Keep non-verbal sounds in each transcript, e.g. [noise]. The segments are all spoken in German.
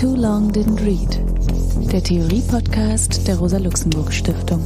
Too Long Didn't Read, der Theorie-Podcast der Rosa-Luxemburg-Stiftung.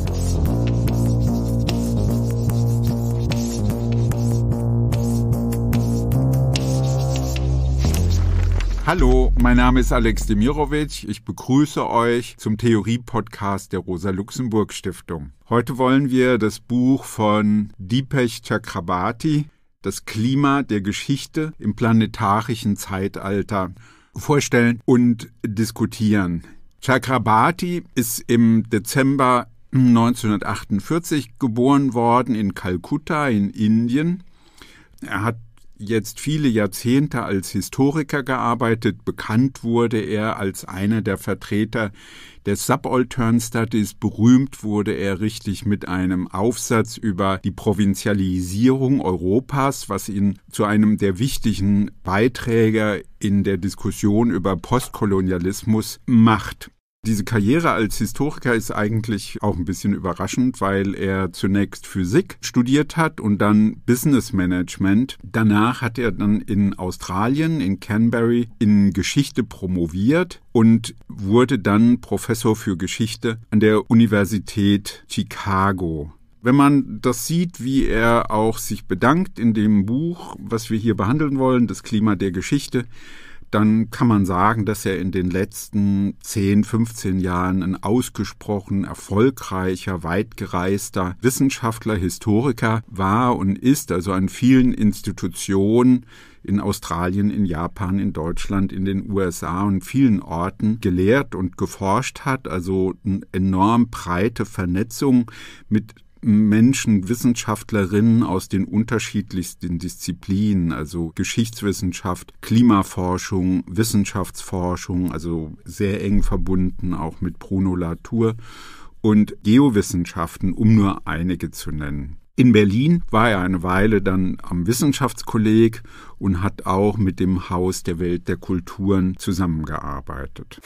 Hallo, mein Name ist Alex Demirovic. Ich begrüße euch zum Theorie-Podcast der Rosa-Luxemburg-Stiftung. Heute wollen wir das Buch von Deepesh Chakrabarti, Das Klima der Geschichte im planetarischen Zeitalter vorstellen und diskutieren. Chakrabarti ist im Dezember 1948 geboren worden in Kalkutta in Indien. Er hat jetzt viele Jahrzehnte als Historiker gearbeitet. Bekannt wurde er als einer der Vertreter des Subaltern Studies. Berühmt wurde er richtig mit einem Aufsatz über die Provinzialisierung Europas, was ihn zu einem der wichtigen Beiträge in der Diskussion über Postkolonialismus macht. Diese Karriere als Historiker ist eigentlich auch ein bisschen überraschend, weil er zunächst Physik studiert hat und dann Business Management. Danach hat er dann in Australien, in Canberra, in Geschichte promoviert und wurde dann Professor für Geschichte an der Universität Chicago wenn man das sieht, wie er auch sich bedankt in dem Buch, was wir hier behandeln wollen, das Klima der Geschichte, dann kann man sagen, dass er in den letzten 10, 15 Jahren ein ausgesprochen erfolgreicher, weitgereister Wissenschaftler, Historiker war und ist, also an vielen Institutionen in Australien, in Japan, in Deutschland, in den USA und vielen Orten gelehrt und geforscht hat, also eine enorm breite Vernetzung mit Menschen, Wissenschaftlerinnen aus den unterschiedlichsten Disziplinen, also Geschichtswissenschaft, Klimaforschung, Wissenschaftsforschung, also sehr eng verbunden auch mit Bruno Latour und Geowissenschaften, um nur einige zu nennen. In Berlin war er eine Weile dann am Wissenschaftskolleg und hat auch mit dem Haus der Welt der Kulturen zusammengearbeitet.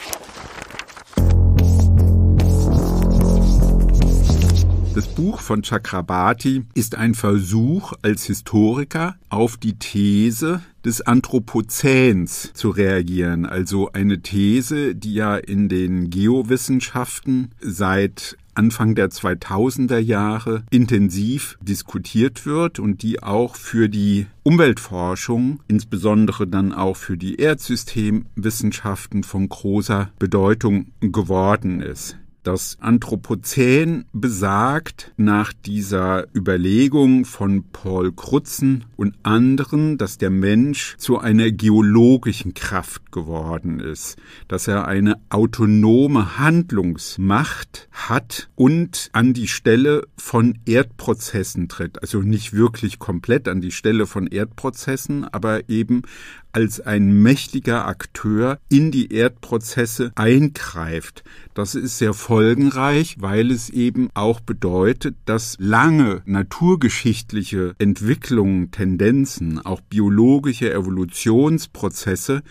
Das Buch von Chakrabarti ist ein Versuch als Historiker auf die These des Anthropozäns zu reagieren, also eine These, die ja in den Geowissenschaften seit Anfang der 2000er Jahre intensiv diskutiert wird und die auch für die Umweltforschung, insbesondere dann auch für die Erdsystemwissenschaften von großer Bedeutung geworden ist. Das Anthropozän besagt nach dieser Überlegung von Paul Krutzen und anderen, dass der Mensch zu einer geologischen Kraft geworden ist, dass er eine autonome Handlungsmacht hat und an die Stelle von Erdprozessen tritt. Also nicht wirklich komplett an die Stelle von Erdprozessen, aber eben als ein mächtiger Akteur in die Erdprozesse eingreift. Das ist sehr folgenreich, weil es eben auch bedeutet, dass lange naturgeschichtliche Entwicklungen, Tendenzen, auch biologische Evolutionsprozesse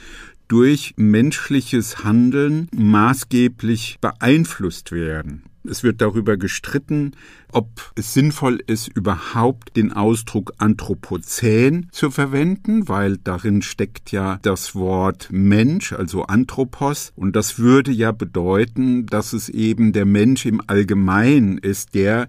durch menschliches Handeln maßgeblich beeinflusst werden. Es wird darüber gestritten, ob es sinnvoll ist, überhaupt den Ausdruck Anthropozän zu verwenden, weil darin steckt ja das Wort Mensch, also Anthropos, und das würde ja bedeuten, dass es eben der Mensch im Allgemeinen ist, der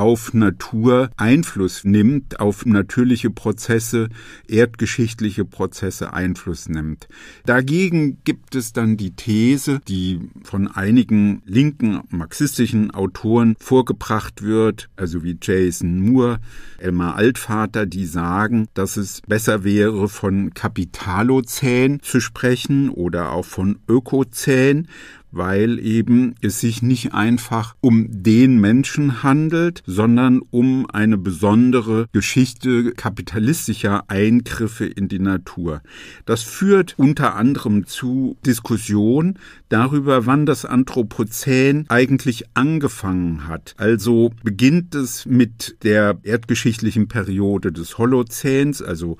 auf Natur Einfluss nimmt, auf natürliche Prozesse, erdgeschichtliche Prozesse Einfluss nimmt. Dagegen gibt es dann die These, die von einigen linken marxistischen Autoren vorgebracht wird, also wie Jason Moore, Elmar Altvater, die sagen, dass es besser wäre, von Kapitalozän zu sprechen oder auch von Ökozän, weil eben es sich nicht einfach um den Menschen handelt, sondern um eine besondere Geschichte kapitalistischer Eingriffe in die Natur. Das führt unter anderem zu Diskussion darüber, wann das Anthropozän eigentlich angefangen hat. Also beginnt es mit der erdgeschichtlichen Periode des Holozäns, also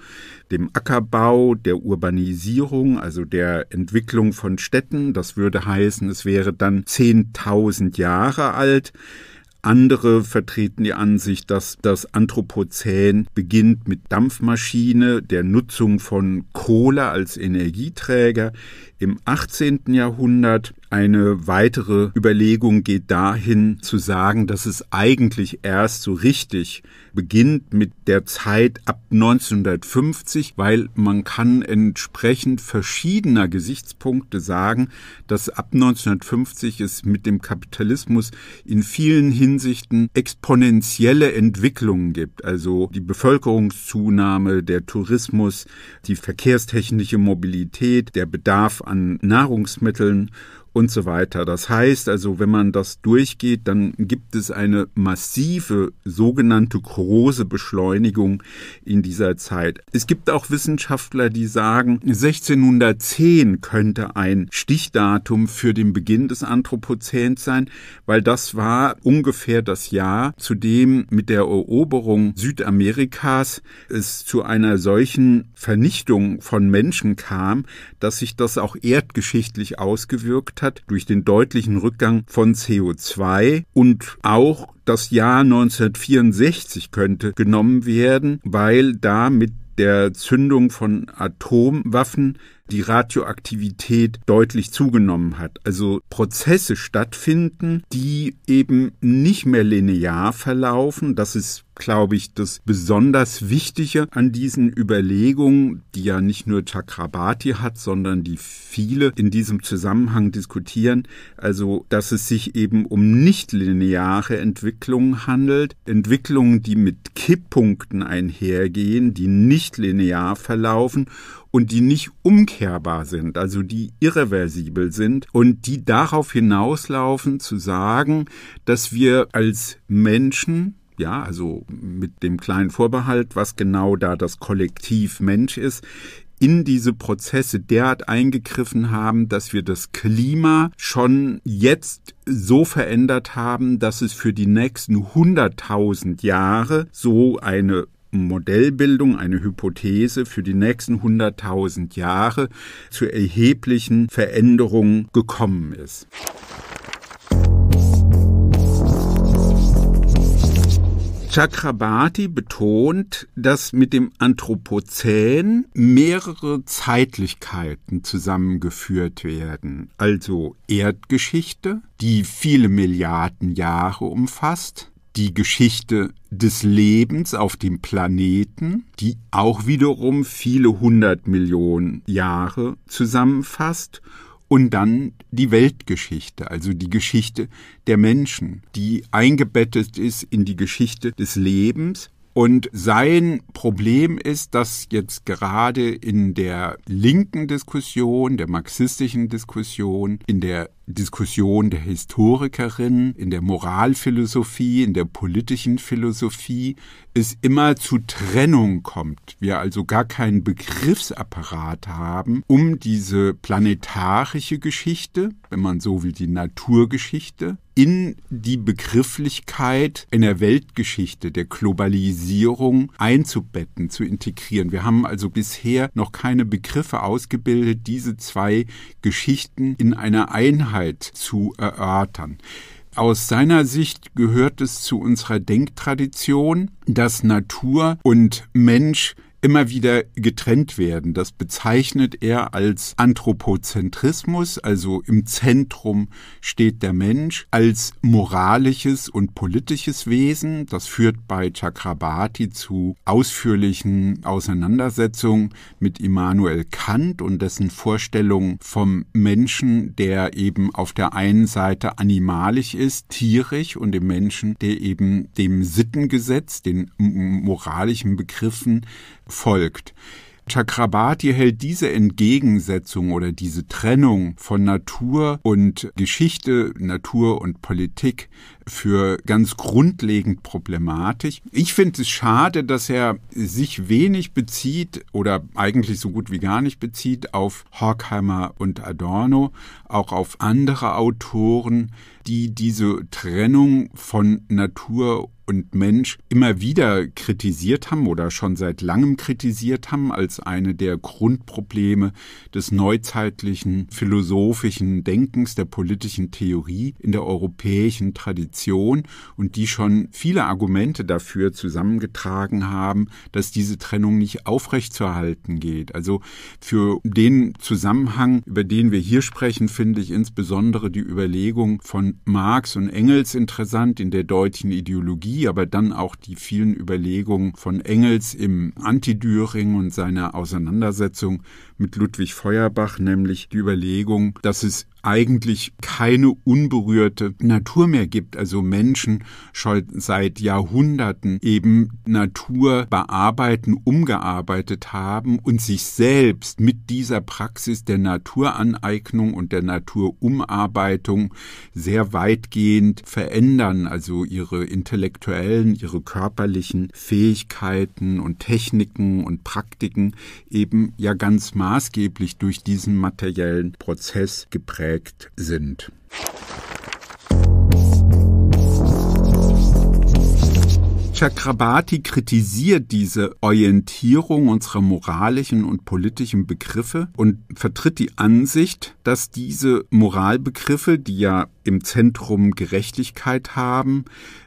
dem Ackerbau, der Urbanisierung, also der Entwicklung von Städten. Das würde heißen, es wäre dann 10.000 Jahre alt. Andere vertreten die Ansicht, dass das Anthropozän beginnt mit Dampfmaschine, der Nutzung von Kohle als Energieträger im 18. Jahrhundert eine weitere Überlegung geht dahin zu sagen, dass es eigentlich erst so richtig beginnt mit der Zeit ab 1950, weil man kann entsprechend verschiedener Gesichtspunkte sagen, dass ab 1950 es mit dem Kapitalismus in vielen Hinsichten exponentielle Entwicklungen gibt. Also die Bevölkerungszunahme, der Tourismus, die verkehrstechnische Mobilität, der Bedarf an Nahrungsmitteln und so weiter. Das heißt also, wenn man das durchgeht, dann gibt es eine massive sogenannte große Beschleunigung in dieser Zeit. Es gibt auch Wissenschaftler, die sagen, 1610 könnte ein Stichdatum für den Beginn des Anthropozäns sein, weil das war ungefähr das Jahr, zu dem mit der Eroberung Südamerikas es zu einer solchen Vernichtung von Menschen kam, dass sich das auch erdgeschichtlich ausgewirkt hat durch den deutlichen Rückgang von CO2 und auch das Jahr 1964 könnte genommen werden, weil da mit der Zündung von Atomwaffen die Radioaktivität deutlich zugenommen hat. Also Prozesse stattfinden, die eben nicht mehr linear verlaufen. Das ist glaube ich, das besonders Wichtige an diesen Überlegungen, die ja nicht nur Chakrabarti hat, sondern die viele in diesem Zusammenhang diskutieren, also dass es sich eben um nichtlineare Entwicklungen handelt, Entwicklungen, die mit Kipppunkten einhergehen, die nicht linear verlaufen und die nicht umkehrbar sind, also die irreversibel sind und die darauf hinauslaufen zu sagen, dass wir als Menschen ja, also mit dem kleinen Vorbehalt, was genau da das Kollektiv Mensch ist, in diese Prozesse derart eingegriffen haben, dass wir das Klima schon jetzt so verändert haben, dass es für die nächsten 100.000 Jahre so eine Modellbildung, eine Hypothese für die nächsten 100.000 Jahre zu erheblichen Veränderungen gekommen ist. Chakrabarti betont, dass mit dem Anthropozän mehrere Zeitlichkeiten zusammengeführt werden, also Erdgeschichte, die viele Milliarden Jahre umfasst, die Geschichte des Lebens auf dem Planeten, die auch wiederum viele hundert Millionen Jahre zusammenfasst, und dann die Weltgeschichte, also die Geschichte der Menschen, die eingebettet ist in die Geschichte des Lebens und sein Problem ist, dass jetzt gerade in der linken Diskussion, der marxistischen Diskussion, in der Diskussion der Historikerin, in der Moralphilosophie, in der politischen Philosophie es immer zu Trennung kommt. Wir also gar keinen Begriffsapparat haben, um diese planetarische Geschichte, wenn man so will, die Naturgeschichte in die Begrifflichkeit in der Weltgeschichte der Globalisierung einzubetten, zu integrieren. Wir haben also bisher noch keine Begriffe ausgebildet, diese zwei Geschichten in einer Einheit zu erörtern. Aus seiner Sicht gehört es zu unserer Denktradition, dass Natur und Mensch immer wieder getrennt werden. Das bezeichnet er als Anthropozentrismus, also im Zentrum steht der Mensch, als moralisches und politisches Wesen. Das führt bei Chakrabarti zu ausführlichen Auseinandersetzungen mit Immanuel Kant und dessen Vorstellung vom Menschen, der eben auf der einen Seite animalisch ist, tierisch und dem Menschen, der eben dem Sittengesetz, den moralischen Begriffen folgt. Chakrabarti hält diese Entgegensetzung oder diese Trennung von Natur und Geschichte, Natur und Politik für ganz grundlegend problematisch. Ich finde es schade, dass er sich wenig bezieht oder eigentlich so gut wie gar nicht bezieht auf Horkheimer und Adorno, auch auf andere Autoren die diese Trennung von Natur und Mensch immer wieder kritisiert haben oder schon seit langem kritisiert haben als eine der Grundprobleme des neuzeitlichen philosophischen Denkens, der politischen Theorie in der europäischen Tradition und die schon viele Argumente dafür zusammengetragen haben, dass diese Trennung nicht aufrechtzuerhalten geht. Also für den Zusammenhang, über den wir hier sprechen, finde ich insbesondere die Überlegung von Marx und Engels interessant in der deutschen Ideologie, aber dann auch die vielen Überlegungen von Engels im Anti-Düring und seiner Auseinandersetzung mit Ludwig Feuerbach, nämlich die Überlegung, dass es eigentlich keine unberührte Natur mehr gibt. Also Menschen schon seit Jahrhunderten eben Natur bearbeiten, umgearbeitet haben und sich selbst mit dieser Praxis der Naturaneignung und der Naturumarbeitung sehr weitgehend verändern. Also ihre intellektuellen, ihre körperlichen Fähigkeiten und Techniken und Praktiken eben ja ganz mal maßgeblich durch diesen materiellen Prozess geprägt sind. Chakrabarti kritisiert diese Orientierung unserer moralischen und politischen Begriffe und vertritt die Ansicht, dass diese Moralbegriffe, die ja im Zentrum Gerechtigkeit haben,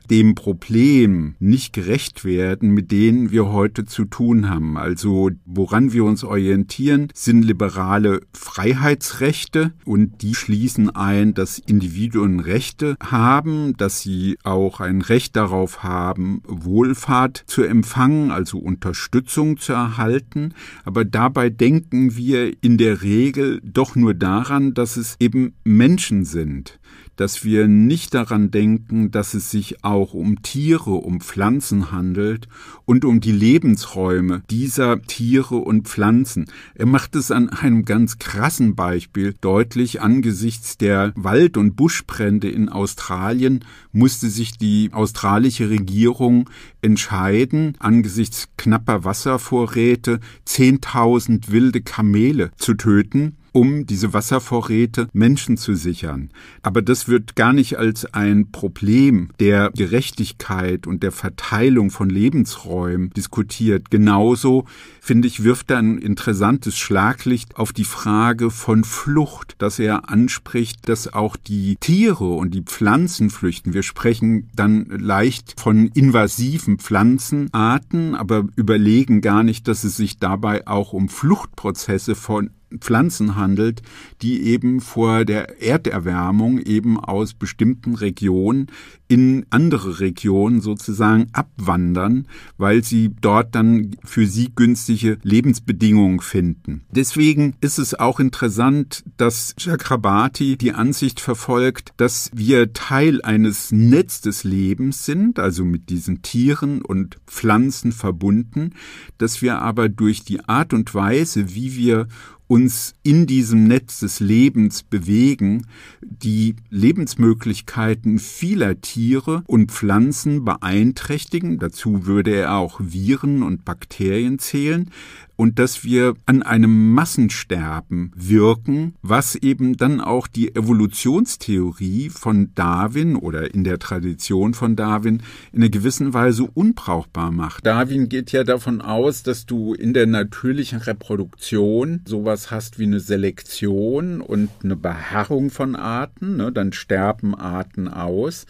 dem Problem nicht gerecht werden, mit denen wir heute zu tun haben. Also woran wir uns orientieren, sind liberale Freiheitsrechte und die schließen ein, dass Individuen Rechte haben, dass sie auch ein Recht darauf haben, Wohlfahrt zu empfangen, also Unterstützung zu erhalten. Aber dabei denken wir in der Regel doch nur daran, dass es eben Menschen sind dass wir nicht daran denken, dass es sich auch um Tiere, um Pflanzen handelt und um die Lebensräume dieser Tiere und Pflanzen. Er macht es an einem ganz krassen Beispiel deutlich. Angesichts der Wald- und Buschbrände in Australien musste sich die australische Regierung entscheiden, angesichts knapper Wasservorräte 10.000 wilde Kamele zu töten, um diese Wasservorräte Menschen zu sichern. Aber das wird gar nicht als ein Problem der Gerechtigkeit und der Verteilung von Lebensräumen diskutiert. Genauso, finde ich, wirft er ein interessantes Schlaglicht auf die Frage von Flucht, dass er anspricht, dass auch die Tiere und die Pflanzen flüchten. Wir sprechen dann leicht von invasiven unterschiedlichen Pflanzenarten, aber überlegen gar nicht, dass es sich dabei auch um Fluchtprozesse von Pflanzen handelt, die eben vor der Erderwärmung eben aus bestimmten Regionen in andere Regionen sozusagen abwandern, weil sie dort dann für sie günstige Lebensbedingungen finden. Deswegen ist es auch interessant, dass Chakrabarti die Ansicht verfolgt, dass wir Teil eines Netz des Lebens sind, also mit diesen Tieren und Pflanzen verbunden, dass wir aber durch die Art und Weise, wie wir uns in diesem Netz des Lebens bewegen, die Lebensmöglichkeiten vieler Tiere und Pflanzen beeinträchtigen. Dazu würde er auch Viren und Bakterien zählen, und dass wir an einem Massensterben wirken, was eben dann auch die Evolutionstheorie von Darwin oder in der Tradition von Darwin in einer gewissen Weise unbrauchbar macht. Darwin geht ja davon aus, dass du in der natürlichen Reproduktion sowas hast wie eine Selektion und eine Beharrung von Arten, ne? dann sterben Arten aus.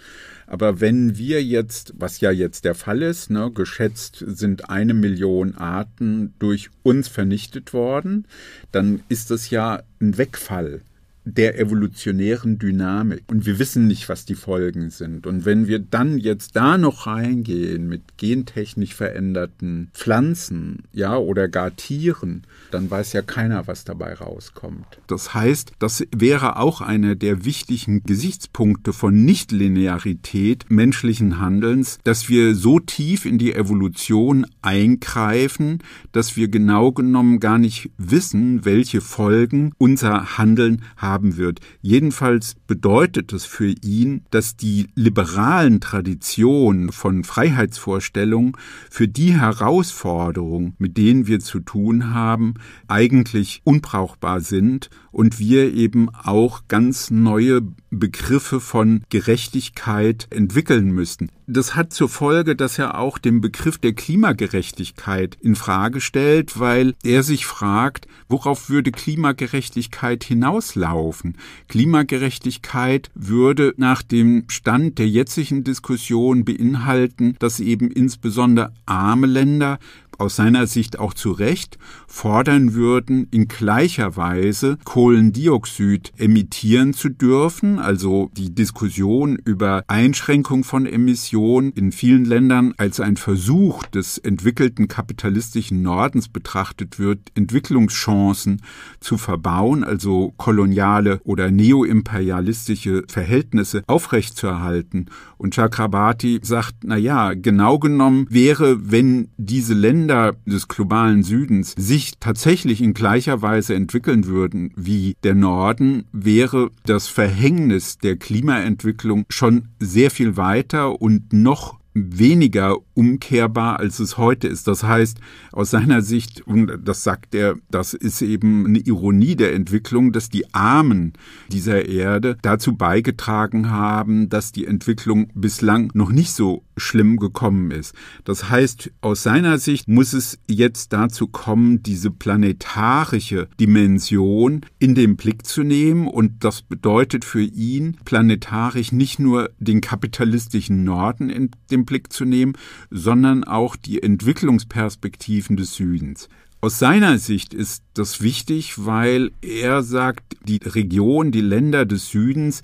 Aber wenn wir jetzt, was ja jetzt der Fall ist, ne, geschätzt sind eine Million Arten durch uns vernichtet worden, dann ist das ja ein Wegfall der evolutionären Dynamik. Und wir wissen nicht, was die Folgen sind. Und wenn wir dann jetzt da noch reingehen mit gentechnisch veränderten Pflanzen, ja, oder gar Tieren, dann weiß ja keiner, was dabei rauskommt. Das heißt, das wäre auch einer der wichtigen Gesichtspunkte von Nichtlinearität menschlichen Handelns, dass wir so tief in die Evolution eingreifen, dass wir genau genommen gar nicht wissen, welche Folgen unser Handeln haben haben wird. Jedenfalls bedeutet es für ihn, dass die liberalen Traditionen von Freiheitsvorstellungen für die Herausforderungen, mit denen wir zu tun haben, eigentlich unbrauchbar sind und wir eben auch ganz neue Begriffe von Gerechtigkeit entwickeln müssten. Das hat zur Folge, dass er auch den Begriff der Klimagerechtigkeit in Frage stellt, weil er sich fragt, worauf würde Klimagerechtigkeit hinauslaufen? Klimagerechtigkeit würde nach dem Stand der jetzigen Diskussion beinhalten, dass eben insbesondere arme Länder aus seiner Sicht auch zu Recht fordern würden, in gleicher Weise Kohlendioxid emittieren zu dürfen. Also die Diskussion über Einschränkung von Emissionen in vielen Ländern als ein Versuch des entwickelten kapitalistischen Nordens betrachtet wird, Entwicklungschancen zu verbauen, also koloniale oder neoimperialistische Verhältnisse aufrechtzuerhalten und Chakrabarti sagt, na ja, genau genommen wäre, wenn diese Länder des globalen Südens sich tatsächlich in gleicher Weise entwickeln würden wie der Norden, wäre das Verhängnis der Klimaentwicklung schon sehr viel weiter und noch weniger umkehrbar, als es heute ist. Das heißt, aus seiner Sicht, und das sagt er, das ist eben eine Ironie der Entwicklung, dass die Armen dieser Erde dazu beigetragen haben, dass die Entwicklung bislang noch nicht so schlimm gekommen ist. Das heißt, aus seiner Sicht muss es jetzt dazu kommen, diese planetarische Dimension in den Blick zu nehmen. Und das bedeutet für ihn planetarisch nicht nur den kapitalistischen Norden in den den Blick zu nehmen, sondern auch die Entwicklungsperspektiven des Südens. Aus seiner Sicht ist das wichtig, weil er sagt, die Region, die Länder des Südens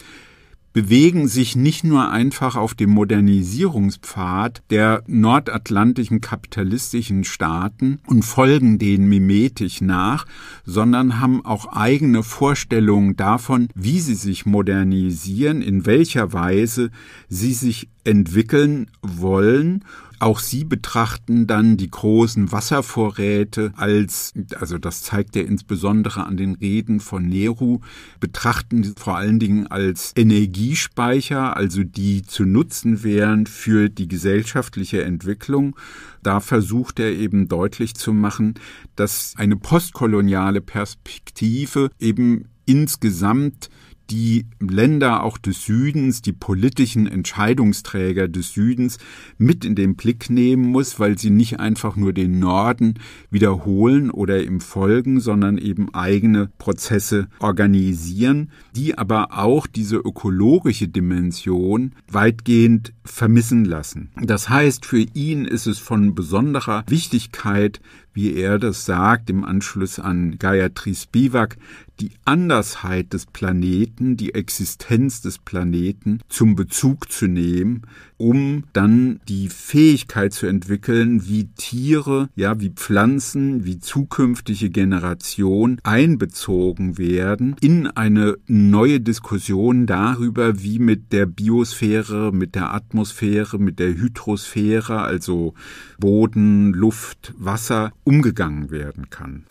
bewegen sich nicht nur einfach auf dem Modernisierungspfad der nordatlantischen kapitalistischen Staaten und folgen denen mimetisch nach, sondern haben auch eigene Vorstellungen davon, wie sie sich modernisieren, in welcher Weise sie sich entwickeln wollen auch sie betrachten dann die großen Wasservorräte als, also das zeigt er insbesondere an den Reden von Nehru, betrachten vor allen Dingen als Energiespeicher, also die zu nutzen wären für die gesellschaftliche Entwicklung. Da versucht er eben deutlich zu machen, dass eine postkoloniale Perspektive eben insgesamt die Länder auch des Südens, die politischen Entscheidungsträger des Südens mit in den Blick nehmen muss, weil sie nicht einfach nur den Norden wiederholen oder ihm folgen, sondern eben eigene Prozesse organisieren, die aber auch diese ökologische Dimension weitgehend vermissen lassen. Das heißt, für ihn ist es von besonderer Wichtigkeit, wie er das sagt, im Anschluss an Gayatri Spivak, die Andersheit des Planeten, die Existenz des Planeten zum Bezug zu nehmen, um dann die Fähigkeit zu entwickeln, wie Tiere, ja, wie Pflanzen, wie zukünftige Generationen einbezogen werden in eine neue Diskussion darüber, wie mit der Biosphäre, mit der Atmosphäre, mit der Hydrosphäre, also Boden, Luft, Wasser, umgegangen werden kann.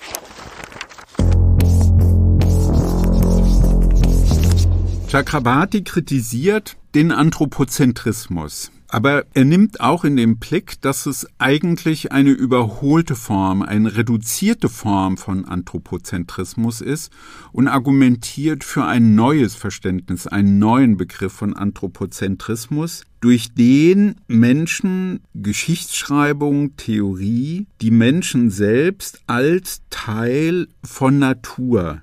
Chakrabarti kritisiert, den Anthropozentrismus. Aber er nimmt auch in den Blick, dass es eigentlich eine überholte Form, eine reduzierte Form von Anthropozentrismus ist und argumentiert für ein neues Verständnis, einen neuen Begriff von Anthropozentrismus, durch den Menschen Geschichtsschreibung, Theorie, die Menschen selbst als Teil von Natur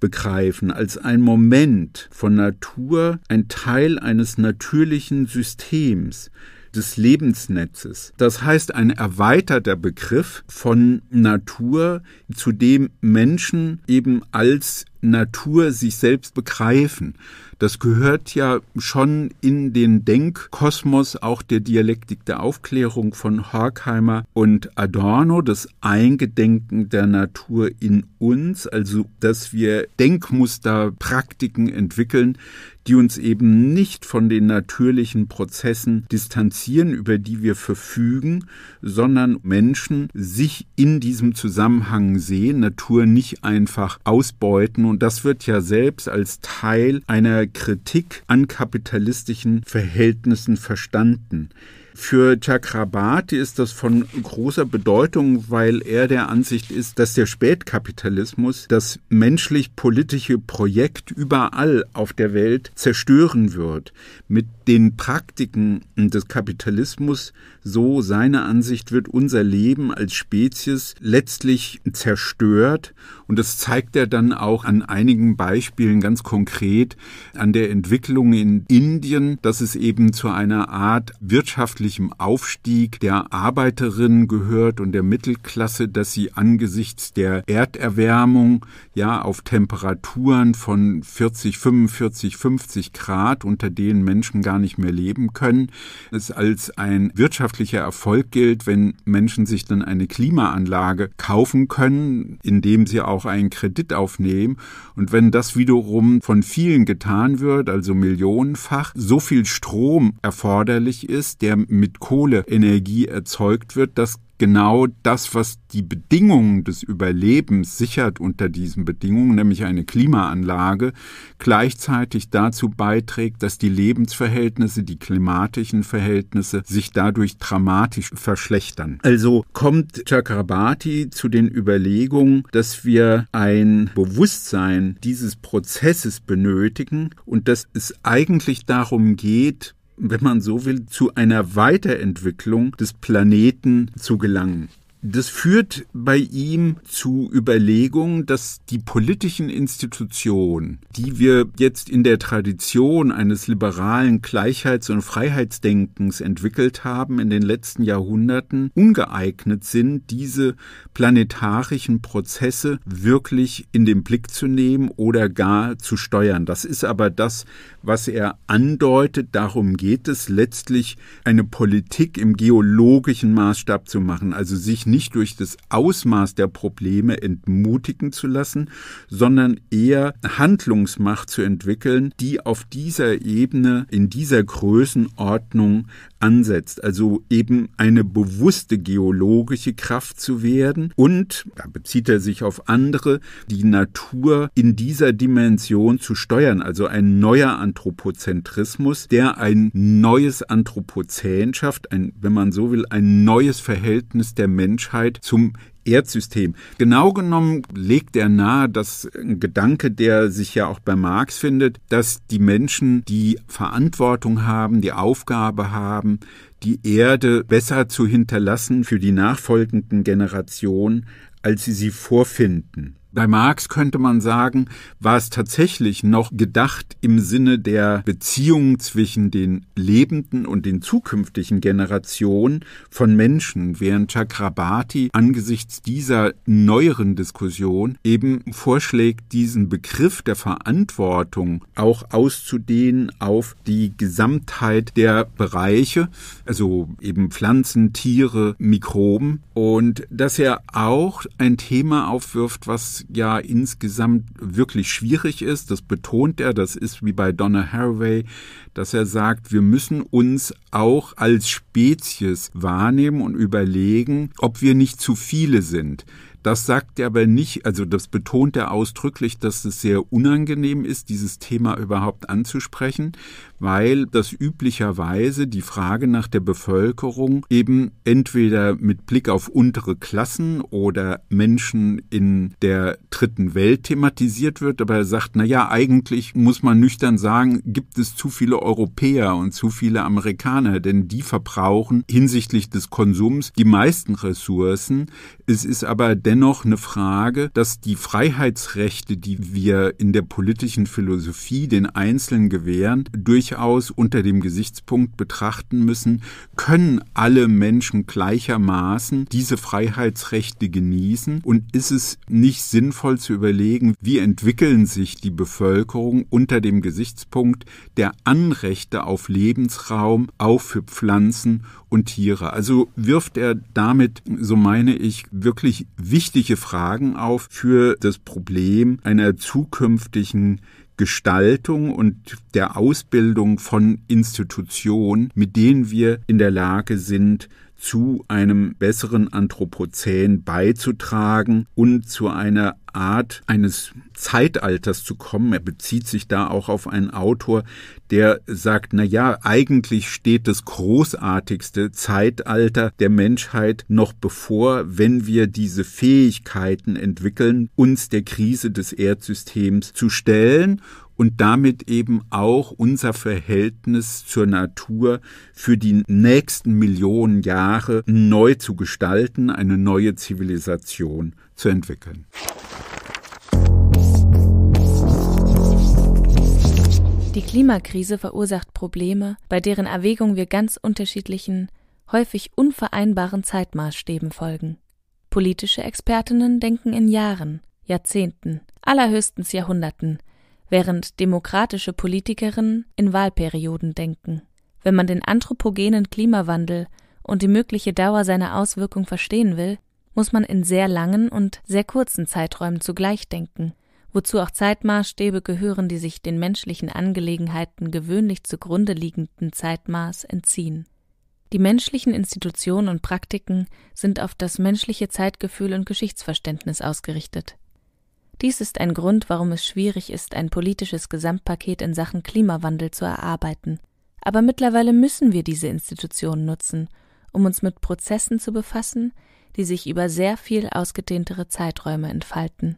begreifen, als ein Moment von Natur, ein Teil eines natürlichen Systems, des Lebensnetzes. Das heißt, ein erweiterter Begriff von Natur, zu dem Menschen eben als Natur sich selbst begreifen. Das gehört ja schon in den Denkkosmos auch der Dialektik der Aufklärung von Horkheimer und Adorno, das Eingedenken der Natur in uns, also dass wir Denkmuster, Praktiken entwickeln, die uns eben nicht von den natürlichen Prozessen distanzieren, über die wir verfügen, sondern Menschen sich in diesem Zusammenhang sehen, Natur nicht einfach ausbeuten. Und das wird ja selbst als Teil einer Kritik an kapitalistischen Verhältnissen verstanden. Für Chakrabarti ist das von großer Bedeutung, weil er der Ansicht ist, dass der Spätkapitalismus das menschlich-politische Projekt überall auf der Welt zerstören wird. Mit den Praktiken des Kapitalismus, so seine Ansicht, wird unser Leben als Spezies letztlich zerstört und das zeigt er dann auch an einigen Beispielen ganz konkret an der Entwicklung in Indien, dass es eben zu einer Art wirtschaftlichem Aufstieg der Arbeiterinnen gehört und der Mittelklasse, dass sie angesichts der Erderwärmung ja auf Temperaturen von 40, 45, 50 Grad, unter denen Menschen gar nicht mehr leben können, es als ein wirtschaftlicher Erfolg gilt, wenn Menschen sich dann eine Klimaanlage kaufen können, indem sie auch auch einen Kredit aufnehmen. Und wenn das wiederum von vielen getan wird, also millionenfach, so viel Strom erforderlich ist, der mit Kohleenergie erzeugt wird, dass genau das, was die Bedingungen des Überlebens sichert unter diesen Bedingungen, nämlich eine Klimaanlage, gleichzeitig dazu beiträgt, dass die Lebensverhältnisse, die klimatischen Verhältnisse sich dadurch dramatisch verschlechtern. Also kommt Chakrabarti zu den Überlegungen, dass wir ein Bewusstsein dieses Prozesses benötigen und dass es eigentlich darum geht, wenn man so will, zu einer Weiterentwicklung des Planeten zu gelangen. Das führt bei ihm zu Überlegungen, dass die politischen Institutionen, die wir jetzt in der Tradition eines liberalen Gleichheits- und Freiheitsdenkens entwickelt haben in den letzten Jahrhunderten, ungeeignet sind, diese planetarischen Prozesse wirklich in den Blick zu nehmen oder gar zu steuern. Das ist aber das, was er andeutet. Darum geht es letztlich, eine Politik im geologischen Maßstab zu machen, also sich nicht durch das Ausmaß der Probleme entmutigen zu lassen, sondern eher Handlungsmacht zu entwickeln, die auf dieser Ebene, in dieser Größenordnung ansetzt, also eben eine bewusste geologische Kraft zu werden und, da bezieht er sich auf andere, die Natur in dieser Dimension zu steuern, also ein neuer Anthropozentrismus, der ein neues Anthropozän schafft, ein, wenn man so will, ein neues Verhältnis der Menschheit zum Erdsystem. Genau genommen legt er nahe, dass ein Gedanke, der sich ja auch bei Marx findet, dass die Menschen, die Verantwortung haben, die Aufgabe haben, die Erde besser zu hinterlassen für die nachfolgenden Generationen, als sie sie vorfinden. Bei Marx könnte man sagen, war es tatsächlich noch gedacht im Sinne der Beziehung zwischen den lebenden und den zukünftigen Generationen von Menschen, während Chakrabarti angesichts dieser neueren Diskussion eben vorschlägt, diesen Begriff der Verantwortung auch auszudehnen auf die Gesamtheit der Bereiche, also eben Pflanzen, Tiere, Mikroben und dass er auch ein Thema aufwirft, was ja insgesamt wirklich schwierig ist. Das betont er. Das ist wie bei Donna Haraway, dass er sagt, wir müssen uns auch als Spezies wahrnehmen und überlegen, ob wir nicht zu viele sind. Das sagt er aber nicht, also das betont er ausdrücklich, dass es sehr unangenehm ist, dieses Thema überhaupt anzusprechen weil das üblicherweise die Frage nach der Bevölkerung eben entweder mit Blick auf untere Klassen oder Menschen in der dritten Welt thematisiert wird, aber er sagt, na ja, eigentlich muss man nüchtern sagen, gibt es zu viele Europäer und zu viele Amerikaner, denn die verbrauchen hinsichtlich des Konsums die meisten Ressourcen. Es ist aber dennoch eine Frage, dass die Freiheitsrechte, die wir in der politischen Philosophie den Einzelnen gewähren, durch durchaus unter dem Gesichtspunkt betrachten müssen, können alle Menschen gleichermaßen diese Freiheitsrechte genießen und ist es nicht sinnvoll zu überlegen, wie entwickeln sich die Bevölkerung unter dem Gesichtspunkt der Anrechte auf Lebensraum, auch für Pflanzen und Tiere. Also wirft er damit, so meine ich, wirklich wichtige Fragen auf für das Problem einer zukünftigen Gestaltung und der Ausbildung von Institutionen, mit denen wir in der Lage sind, zu einem besseren Anthropozän beizutragen und zu einer Art eines Zeitalters zu kommen. Er bezieht sich da auch auf einen Autor, der sagt, na ja, eigentlich steht das großartigste Zeitalter der Menschheit noch bevor, wenn wir diese Fähigkeiten entwickeln, uns der Krise des Erdsystems zu stellen und damit eben auch unser Verhältnis zur Natur für die nächsten Millionen Jahre neu zu gestalten, eine neue Zivilisation zu entwickeln. Die Klimakrise verursacht Probleme, bei deren Erwägung wir ganz unterschiedlichen, häufig unvereinbaren Zeitmaßstäben folgen. Politische Expertinnen denken in Jahren, Jahrzehnten, allerhöchstens Jahrhunderten, während demokratische Politikerinnen in Wahlperioden denken. Wenn man den anthropogenen Klimawandel und die mögliche Dauer seiner Auswirkung verstehen will, muss man in sehr langen und sehr kurzen Zeiträumen zugleich denken, wozu auch Zeitmaßstäbe gehören, die sich den menschlichen Angelegenheiten gewöhnlich zugrunde liegenden Zeitmaß entziehen. Die menschlichen Institutionen und Praktiken sind auf das menschliche Zeitgefühl und Geschichtsverständnis ausgerichtet. Dies ist ein Grund, warum es schwierig ist, ein politisches Gesamtpaket in Sachen Klimawandel zu erarbeiten. Aber mittlerweile müssen wir diese Institutionen nutzen, um uns mit Prozessen zu befassen, die sich über sehr viel ausgedehntere Zeiträume entfalten.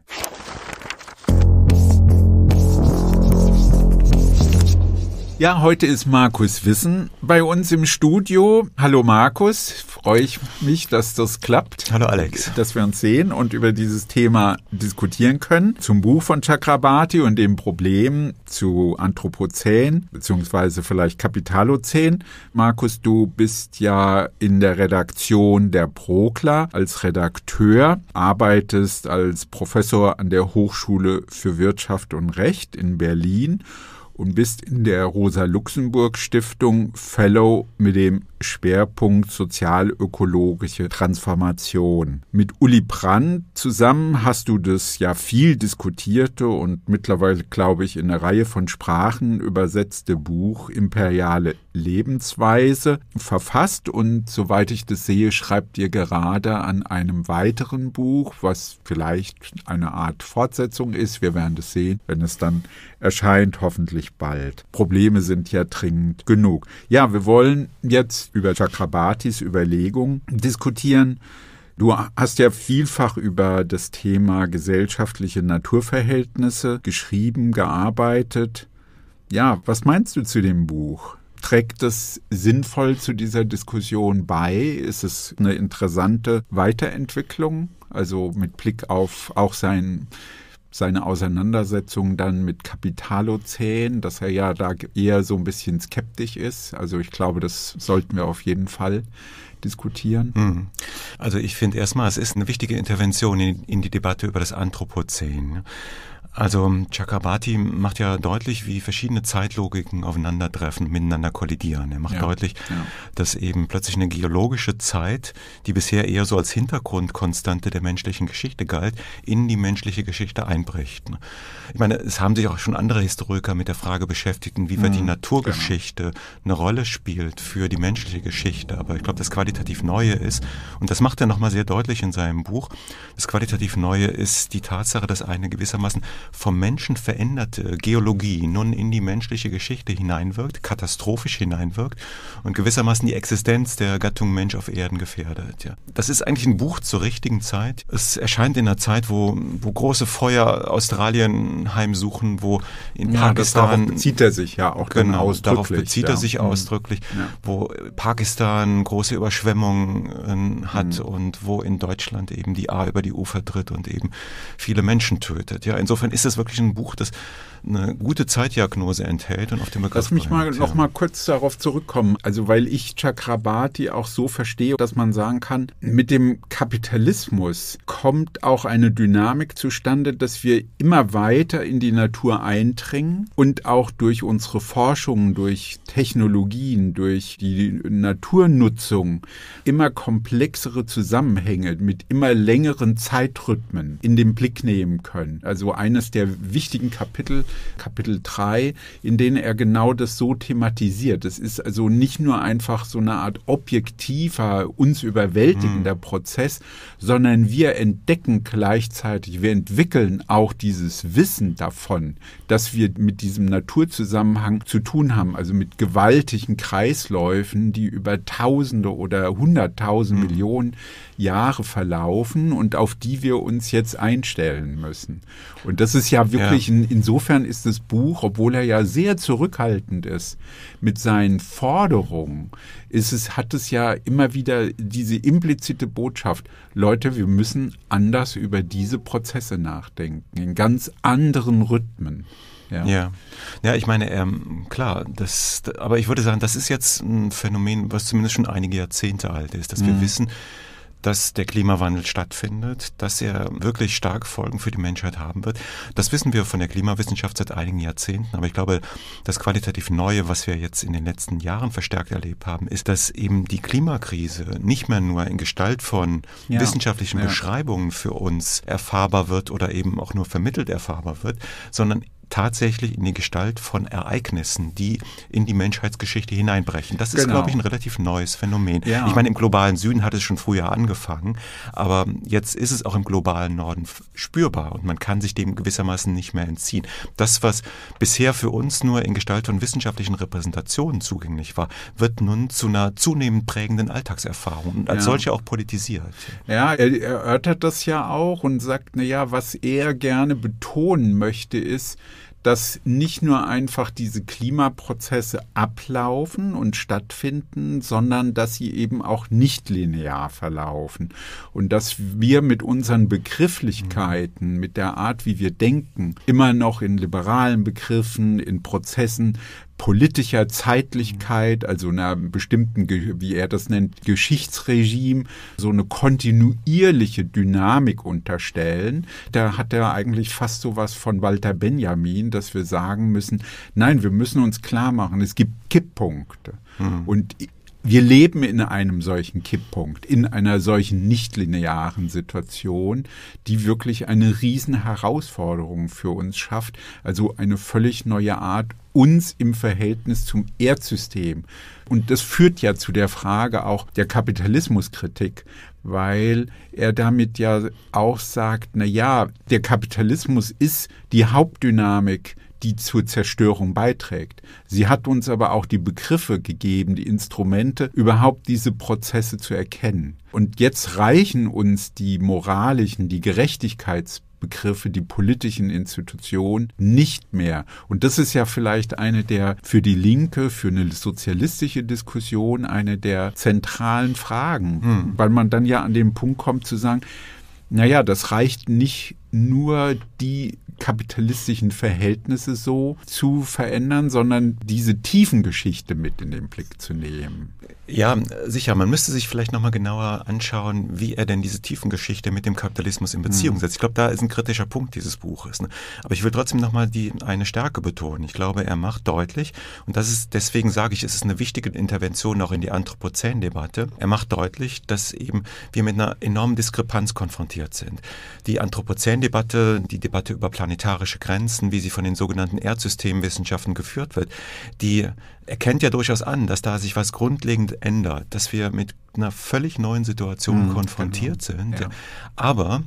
Ja, heute ist Markus Wissen bei uns im Studio. Hallo Markus, freue ich mich, dass das klappt. Hallo Alex. Dass wir uns sehen und über dieses Thema diskutieren können. Zum Buch von Chakrabarti und dem Problem zu Anthropozän beziehungsweise vielleicht Kapitalozän. Markus, du bist ja in der Redaktion der Prokla als Redakteur, arbeitest als Professor an der Hochschule für Wirtschaft und Recht in Berlin und bist in der Rosa-Luxemburg-Stiftung Fellow mit dem Schwerpunkt sozialökologische Transformation. Mit Uli Brandt zusammen hast du das ja viel diskutierte und mittlerweile, glaube ich, in eine Reihe von Sprachen übersetzte Buch Imperiale Lebensweise verfasst und soweit ich das sehe, schreibt ihr gerade an einem weiteren Buch, was vielleicht eine Art Fortsetzung ist. Wir werden das sehen, wenn es dann erscheint, hoffentlich bald. Probleme sind ja dringend genug. Ja, wir wollen jetzt über Chakrabartis Überlegung diskutieren. Du hast ja vielfach über das Thema gesellschaftliche Naturverhältnisse geschrieben, gearbeitet. Ja, was meinst du zu dem Buch? Trägt es sinnvoll zu dieser Diskussion bei? Ist es eine interessante Weiterentwicklung? Also mit Blick auf auch sein seine Auseinandersetzung dann mit Kapitalozän, dass er ja da eher so ein bisschen skeptisch ist. Also ich glaube, das sollten wir auf jeden Fall diskutieren? Mhm. Also ich finde erstmal, es ist eine wichtige Intervention in, in, die Debatte über das Anthropozän. Ne? Also Chakrabarti macht ja deutlich, wie verschiedene Zeitlogiken aufeinandertreffen, miteinander kollidieren. Er macht ja, deutlich, ja. dass eben plötzlich eine geologische Zeit, die bisher eher so als Hintergrundkonstante der menschlichen Geschichte galt, in die menschliche Geschichte einbricht. Ich meine, es haben sich auch schon andere Historiker mit der Frage beschäftigt, inwieweit mhm, die Naturgeschichte genau. eine Rolle spielt für die menschliche Geschichte. Aber ich glaube, das qualitativ Neue ist, und das macht er nochmal sehr deutlich in seinem Buch, das qualitativ Neue ist die Tatsache, dass eine gewissermaßen vom Menschen veränderte Geologie nun in die menschliche Geschichte hineinwirkt, katastrophisch hineinwirkt und gewissermaßen die Existenz der Gattung Mensch auf Erden gefährdet. Ja. Das ist eigentlich ein Buch zur richtigen Zeit. Es erscheint in einer Zeit, wo, wo große Feuer Australien heimsuchen, wo in ja, Pakistan. darauf bezieht er sich ja auch genau. Darauf bezieht ja. er sich mhm. ausdrücklich, ja. wo Pakistan große Überschwemmungen hat mhm. und wo in Deutschland eben die A über die Ufer tritt und eben viele Menschen tötet. Ja, insofern ist das wirklich ein Buch, das eine gute Zeitdiagnose enthält und auf dem Begriff Lass mich bringt, mal ja. noch mal kurz darauf zurückkommen. Also weil ich Chakrabarti auch so verstehe, dass man sagen kann, mit dem Kapitalismus kommt auch eine Dynamik zustande, dass wir immer weiter in die Natur eindringen und auch durch unsere Forschungen, durch Technologien, durch die Naturnutzung immer komplexere Zusammenhänge mit immer längeren Zeitrhythmen in den Blick nehmen können. Also eines der wichtigen Kapitel Kapitel 3, in denen er genau das so thematisiert. Es ist also nicht nur einfach so eine Art objektiver, uns überwältigender mhm. Prozess, sondern wir entdecken gleichzeitig, wir entwickeln auch dieses Wissen davon, dass wir mit diesem Naturzusammenhang zu tun haben, also mit gewaltigen Kreisläufen, die über Tausende oder Hunderttausend mhm. Millionen Jahre verlaufen und auf die wir uns jetzt einstellen müssen. Und das ist ja wirklich, ja. In, insofern ist das Buch, obwohl er ja sehr zurückhaltend ist mit seinen Forderungen, ist es, hat es ja immer wieder diese implizite Botschaft, Leute, wir müssen anders über diese Prozesse nachdenken, in ganz anderen Rhythmen. Ja. ja. ja, ich meine, ähm, klar, das, aber ich würde sagen, das ist jetzt ein Phänomen, was zumindest schon einige Jahrzehnte alt ist, dass mhm. wir wissen, dass der Klimawandel stattfindet, dass er wirklich stark Folgen für die Menschheit haben wird. Das wissen wir von der Klimawissenschaft seit einigen Jahrzehnten, aber ich glaube, das qualitativ Neue, was wir jetzt in den letzten Jahren verstärkt erlebt haben, ist, dass eben die Klimakrise nicht mehr nur in Gestalt von ja. wissenschaftlichen ja. Beschreibungen für uns erfahrbar wird oder eben auch nur vermittelt erfahrbar wird, sondern tatsächlich in die Gestalt von Ereignissen, die in die Menschheitsgeschichte hineinbrechen. Das ist, genau. glaube ich, ein relativ neues Phänomen. Ja. Ich meine, im globalen Süden hat es schon früher angefangen, aber jetzt ist es auch im globalen Norden spürbar und man kann sich dem gewissermaßen nicht mehr entziehen. Das, was bisher für uns nur in Gestalt von wissenschaftlichen Repräsentationen zugänglich war, wird nun zu einer zunehmend prägenden Alltagserfahrung und als ja. solche auch politisiert. Ja, er erörtert das ja auch und sagt, na ja, was er gerne betonen möchte, ist, dass nicht nur einfach diese Klimaprozesse ablaufen und stattfinden, sondern dass sie eben auch nicht linear verlaufen und dass wir mit unseren Begrifflichkeiten, mit der Art, wie wir denken, immer noch in liberalen Begriffen, in Prozessen politischer Zeitlichkeit, mhm. also einer bestimmten, wie er das nennt, Geschichtsregime, so eine kontinuierliche Dynamik unterstellen. Da hat er eigentlich fast so was von Walter Benjamin, dass wir sagen müssen, nein, wir müssen uns klar machen, es gibt Kipppunkte. Mhm. Und wir leben in einem solchen Kipppunkt, in einer solchen nichtlinearen Situation, die wirklich eine Riesenherausforderung für uns schafft, also eine völlig neue Art, uns im Verhältnis zum Erdsystem. Und das führt ja zu der Frage auch der Kapitalismuskritik, weil er damit ja auch sagt, na ja, der Kapitalismus ist die Hauptdynamik die zur Zerstörung beiträgt. Sie hat uns aber auch die Begriffe gegeben, die Instrumente, überhaupt diese Prozesse zu erkennen. Und jetzt reichen uns die moralischen, die Gerechtigkeitsbegriffe, die politischen Institutionen nicht mehr. Und das ist ja vielleicht eine der für die Linke, für eine sozialistische Diskussion, eine der zentralen Fragen, hm. weil man dann ja an den Punkt kommt zu sagen, naja, das reicht nicht nur die kapitalistischen Verhältnisse so zu verändern, sondern diese Tiefengeschichte mit in den Blick zu nehmen. Ja, sicher. Man müsste sich vielleicht nochmal genauer anschauen, wie er denn diese Tiefengeschichte mit dem Kapitalismus in Beziehung mhm. setzt. Ich glaube, da ist ein kritischer Punkt dieses Buches. Ne? Aber ich will trotzdem nochmal eine Stärke betonen. Ich glaube, er macht deutlich, und das ist, deswegen sage ich, es ist eine wichtige Intervention auch in die Anthropozän-Debatte. Er macht deutlich, dass eben wir mit einer enormen Diskrepanz konfrontiert sind. Die Anthropozän-Debatte, die Debatte über Planet planetarische Grenzen, wie sie von den sogenannten Erdsystemwissenschaften geführt wird, die erkennt ja durchaus an, dass da sich was grundlegend ändert, dass wir mit einer völlig neuen Situation mhm, konfrontiert genau. sind. Ja. Aber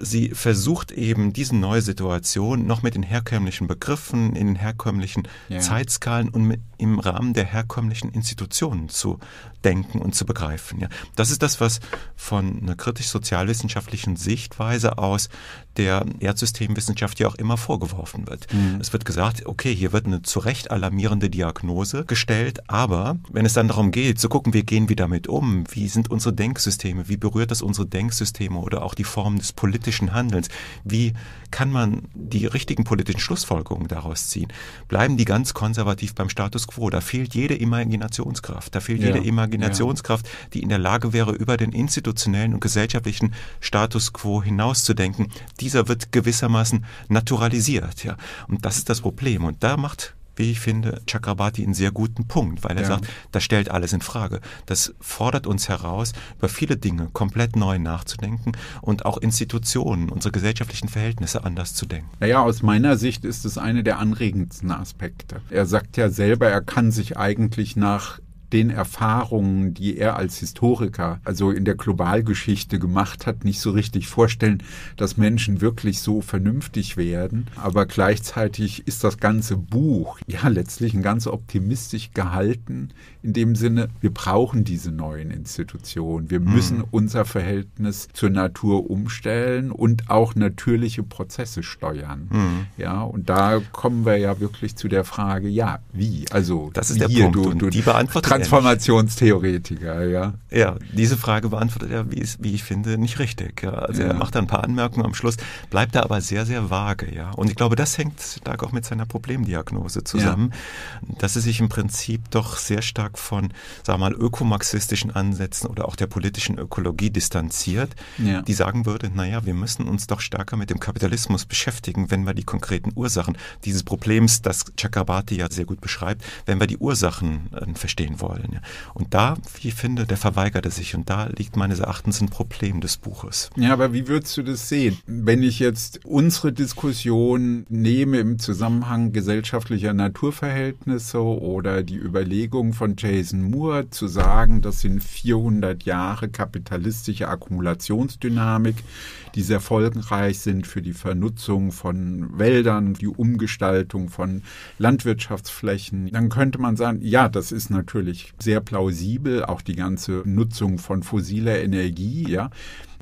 sie versucht eben diese neue Situation noch mit den herkömmlichen Begriffen, in den herkömmlichen ja. Zeitskalen und mit, im Rahmen der herkömmlichen Institutionen zu denken und zu begreifen. Ja. Das ist das, was von einer kritisch-sozialwissenschaftlichen Sichtweise aus der Erdsystemwissenschaft ja auch immer vorgeworfen wird. Mhm. Es wird gesagt, okay, hier wird eine zu Recht alarmierende Diagnose gestellt, aber wenn es dann darum geht, zu gucken, wie gehen wir damit um, wie sind unsere Denksysteme, wie berührt das unsere Denksysteme oder auch die Form des politischen politischen Handelns, wie kann man die richtigen politischen Schlussfolgerungen daraus ziehen? Bleiben die ganz konservativ beim Status quo? Da fehlt jede Imaginationskraft. Da fehlt ja, jede Imaginationskraft, die in der Lage wäre, über den institutionellen und gesellschaftlichen Status quo hinauszudenken. Dieser wird gewissermaßen naturalisiert. Ja. Und das ist das Problem. Und da macht wie ich finde, Chakrabarti einen sehr guten Punkt, weil er ja. sagt, das stellt alles in Frage. Das fordert uns heraus, über viele Dinge komplett neu nachzudenken und auch Institutionen, unsere gesellschaftlichen Verhältnisse anders zu denken. Naja, aus meiner Sicht ist es einer der anregendsten Aspekte. Er sagt ja selber, er kann sich eigentlich nach den Erfahrungen, die er als Historiker, also in der Globalgeschichte gemacht hat, nicht so richtig vorstellen, dass Menschen wirklich so vernünftig werden. Aber gleichzeitig ist das ganze Buch ja letztlich ein ganz optimistisch gehalten, in dem Sinne, wir brauchen diese neuen Institutionen. Wir mhm. müssen unser Verhältnis zur Natur umstellen und auch natürliche Prozesse steuern. Mhm. Ja, und da kommen wir ja wirklich zu der Frage, ja, wie? Also, das ist der Punkt. Du, du, und die beantwortet Transformationstheoretiker, ja. Ja, diese Frage beantwortet er, wie, ist, wie ich finde, nicht richtig. Ja. Also ja. er macht da ein paar Anmerkungen am Schluss, bleibt da aber sehr, sehr vage, ja. Und ich glaube, das hängt stark auch mit seiner Problemdiagnose zusammen, ja. dass er sich im Prinzip doch sehr stark von, sagen wir mal, ökomarxistischen Ansätzen oder auch der politischen Ökologie distanziert, ja. die sagen würde, naja, wir müssen uns doch stärker mit dem Kapitalismus beschäftigen, wenn wir die konkreten Ursachen dieses Problems, das Chakrabarti ja sehr gut beschreibt, wenn wir die Ursachen äh, verstehen wollen wollen. Ja. Und da, wie ich finde, der verweigerte sich. Und da liegt meines Erachtens ein Problem des Buches. Ja, aber wie würdest du das sehen? Wenn ich jetzt unsere Diskussion nehme im Zusammenhang gesellschaftlicher Naturverhältnisse oder die Überlegung von Jason Moore zu sagen, das sind 400 Jahre kapitalistische Akkumulationsdynamik, die sehr folgenreich sind für die Vernutzung von Wäldern, die Umgestaltung von Landwirtschaftsflächen, dann könnte man sagen, ja, das ist natürlich ich, sehr plausibel, auch die ganze Nutzung von fossiler Energie, ja,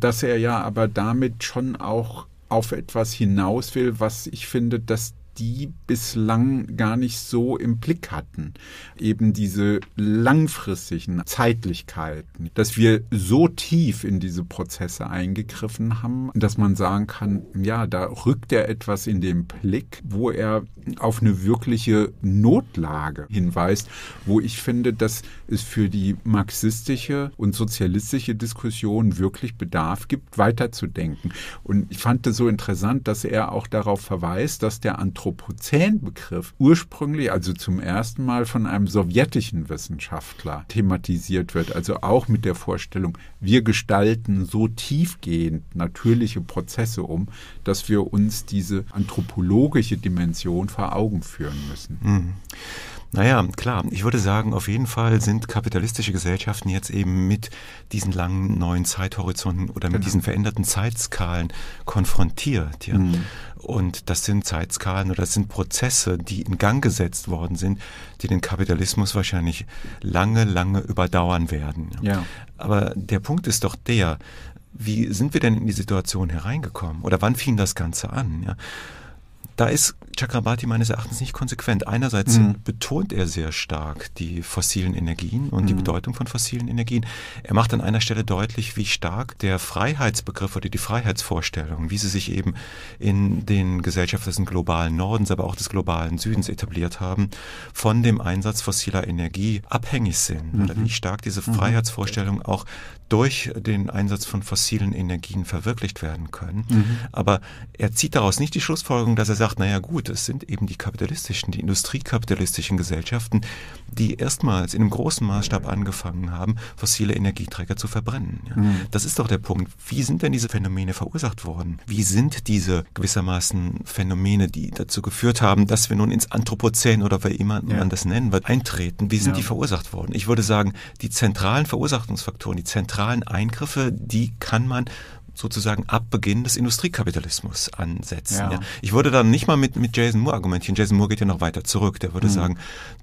dass er ja aber damit schon auch auf etwas hinaus will, was ich finde, dass die bislang gar nicht so im Blick hatten. Eben diese langfristigen Zeitlichkeiten, dass wir so tief in diese Prozesse eingegriffen haben, dass man sagen kann, ja, da rückt er etwas in den Blick, wo er auf eine wirkliche Notlage hinweist, wo ich finde, dass es für die marxistische und sozialistische Diskussion wirklich Bedarf gibt, weiterzudenken. Und ich fand es so interessant, dass er auch darauf verweist, dass der Anthropologie Anthropozän-Begriff ursprünglich, also zum ersten Mal von einem sowjetischen Wissenschaftler thematisiert wird, also auch mit der Vorstellung, wir gestalten so tiefgehend natürliche Prozesse um, dass wir uns diese anthropologische Dimension vor Augen führen müssen. Mhm. Naja, klar. Ich würde sagen, auf jeden Fall sind kapitalistische Gesellschaften jetzt eben mit diesen langen neuen Zeithorizonten oder mit genau. diesen veränderten Zeitskalen konfrontiert. Ja. Mhm. Und das sind Zeitskalen oder das sind Prozesse, die in Gang gesetzt worden sind, die den Kapitalismus wahrscheinlich lange, lange überdauern werden. Ja. Aber der Punkt ist doch der, wie sind wir denn in die Situation hereingekommen? Oder wann fing das Ganze an? Ja? da ist Chakrabarti meines Erachtens nicht konsequent. Einerseits mhm. betont er sehr stark die fossilen Energien und mhm. die hm. Bedeutung von fossilen Energien. Er macht an einer Stelle deutlich, wie stark der Freiheitsbegriff oder die Freiheitsvorstellung, wie sie sich eben in den Gesellschaften des globalen Nordens, aber auch des globalen Südens etabliert haben, von dem Einsatz fossiler Energie abhängig sind. Mhm. Oder wie stark diese mhm. Freiheitsvorstellung auch durch den Einsatz von fossilen Energien verwirklicht werden können. Mhm. Aber er zieht daraus nicht die Schlussfolgerung, dass er sagt, gedacht, naja gut, es sind eben die kapitalistischen, die industriekapitalistischen Gesellschaften, die erstmals in einem großen Maßstab angefangen haben, fossile Energieträger zu verbrennen. Ja. Mhm. Das ist doch der Punkt. Wie sind denn diese Phänomene verursacht worden? Wie sind diese gewissermaßen Phänomene, die dazu geführt haben, dass wir nun ins Anthropozän oder wie immer ja. man das nennen wird, eintreten? Wie sind ja. die verursacht worden? Ich würde sagen, die zentralen Verursachungsfaktoren, die zentralen Eingriffe, die kann man sozusagen ab Beginn des Industriekapitalismus ansetzen. Ja. Ja. Ich würde dann nicht mal mit, mit Jason Moore argumentieren. Jason Moore geht ja noch weiter zurück. Der würde mhm. sagen,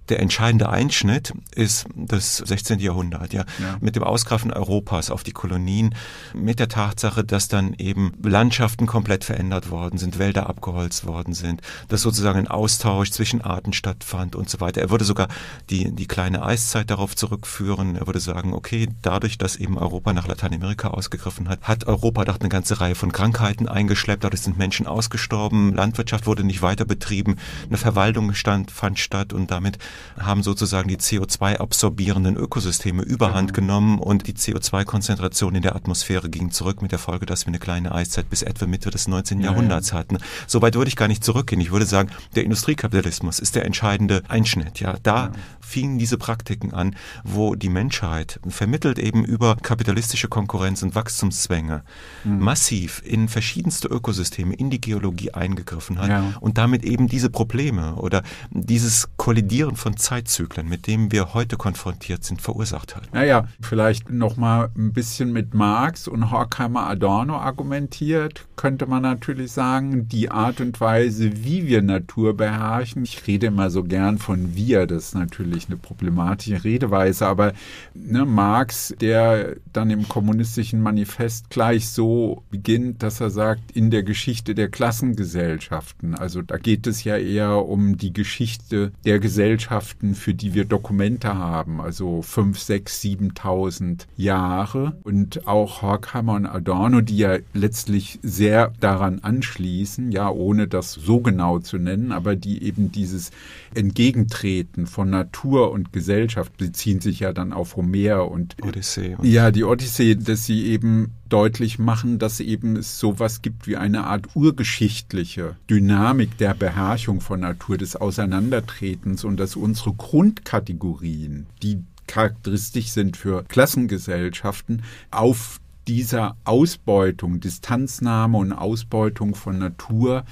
der entscheidende Einschnitt ist das 16. Jahrhundert, ja. ja. Mit dem Ausgreifen Europas auf die Kolonien, mit der Tatsache, dass dann eben Landschaften komplett verändert worden sind, Wälder abgeholzt worden sind, dass sozusagen ein Austausch zwischen Arten stattfand und so weiter. Er würde sogar die, die kleine Eiszeit darauf zurückführen. Er würde sagen, okay, dadurch, dass eben Europa nach Lateinamerika ausgegriffen hat, hat Europa hat auch eine ganze Reihe von Krankheiten eingeschleppt, dadurch sind Menschen ausgestorben, Landwirtschaft wurde nicht weiter betrieben, eine Verwaltung stand, fand statt und damit haben sozusagen die CO2-absorbierenden Ökosysteme überhand mhm. genommen und die CO2-Konzentration in der Atmosphäre ging zurück mit der Folge, dass wir eine kleine Eiszeit bis etwa Mitte des 19. Ja, Jahrhunderts ja. hatten. Soweit würde ich gar nicht zurückgehen. Ich würde sagen, der Industriekapitalismus ist der entscheidende Einschnitt. Ja, da ja. fingen diese Praktiken an, wo die Menschheit vermittelt eben über kapitalistische Konkurrenz und Wachstumszwänge Mhm. massiv in verschiedenste Ökosysteme, in die Geologie eingegriffen hat ja. und damit eben diese Probleme oder dieses Kollidieren von Zeitzyklen, mit dem wir heute konfrontiert sind, verursacht hat. Naja, vielleicht nochmal ein bisschen mit Marx und Horkheimer Adorno argumentiert, könnte man natürlich sagen, die Art und Weise, wie wir Natur beherrschen, ich rede immer so gern von wir, das ist natürlich eine problematische Redeweise, aber ne, Marx, der dann im kommunistischen Manifest gleich so so beginnt, dass er sagt, in der Geschichte der Klassengesellschaften. Also da geht es ja eher um die Geschichte der Gesellschaften, für die wir Dokumente haben, also 5, 6, 7.000 Jahre. Und auch Horkheimer und Adorno, die ja letztlich sehr daran anschließen, ja, ohne das so genau zu nennen, aber die eben dieses Entgegentreten von Natur und Gesellschaft beziehen sich ja dann auf Homer und Odyssee. Und ja, die Odyssee, dass sie eben deutlich machen, dass eben es sowas gibt wie eine Art urgeschichtliche Dynamik der Beherrschung von Natur, des Auseinandertretens und dass unsere Grundkategorien, die charakteristisch sind für Klassengesellschaften, auf dieser Ausbeutung, Distanznahme und Ausbeutung von Natur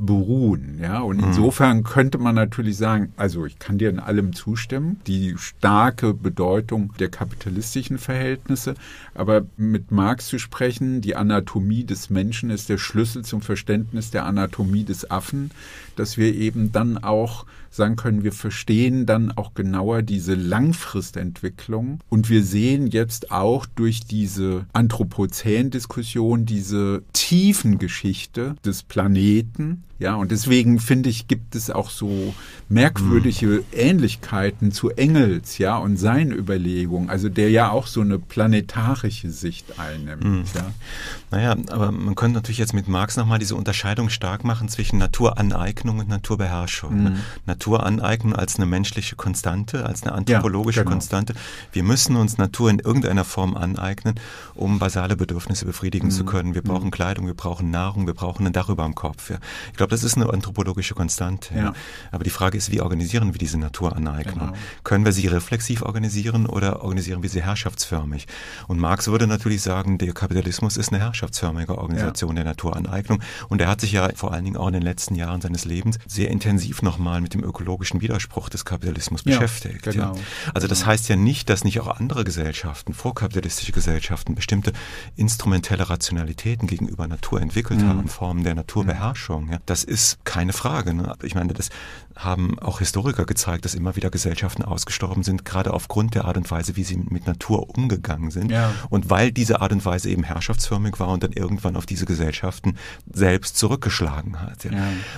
beruhen. Ja? Und mhm. insofern könnte man natürlich sagen, also ich kann dir in allem zustimmen, die starke Bedeutung der kapitalistischen Verhältnisse, aber mit Marx zu sprechen, die Anatomie des Menschen ist der Schlüssel zum Verständnis der Anatomie des Affen, dass wir eben dann auch sagen können, wir verstehen dann auch genauer diese Langfristentwicklung und wir sehen jetzt auch durch diese Anthropozän-Diskussion diese tiefen Geschichte des Planeten ja, und deswegen finde ich, gibt es auch so merkwürdige Ähnlichkeiten zu Engels, ja, und seinen Überlegungen, also der ja auch so eine planetarische Sicht einnimmt. Mhm. Ja. Naja, aber man könnte natürlich jetzt mit Marx nochmal diese Unterscheidung stark machen zwischen Naturaneignung und Naturbeherrschung. Mhm. Naturaneignung als eine menschliche Konstante, als eine anthropologische ja, genau. Konstante. Wir müssen uns Natur in irgendeiner Form aneignen, um basale Bedürfnisse befriedigen mhm. zu hm. können. Wir brauchen hm. Kleidung, wir brauchen Nahrung, wir brauchen ein Dach über dem Kopf. Ja. Ich glaube, glaube, das ist eine anthropologische Konstante. Ja. Aber die Frage ist, wie organisieren wir diese Naturaneignung? Genau. Können wir sie reflexiv organisieren oder organisieren wir sie herrschaftsförmig? Und Marx würde natürlich sagen, der Kapitalismus ist eine herrschaftsförmige Organisation ja. der Naturaneignung. Und er hat sich ja vor allen Dingen auch in den letzten Jahren seines Lebens sehr intensiv nochmal mit dem ökologischen Widerspruch des Kapitalismus ja, beschäftigt. Genau. Also das genau. heißt ja nicht, dass nicht auch andere Gesellschaften, vorkapitalistische Gesellschaften, bestimmte instrumentelle Rationalitäten gegenüber Natur entwickelt mhm. haben, Formen der Naturbeherrschung. Mhm. Das das ist keine Frage. Ne? Ich meine, das haben auch Historiker gezeigt, dass immer wieder Gesellschaften ausgestorben sind, gerade aufgrund der Art und Weise, wie sie mit Natur umgegangen sind. Ja. Und weil diese Art und Weise eben herrschaftsförmig war und dann irgendwann auf diese Gesellschaften selbst zurückgeschlagen hat. Ja.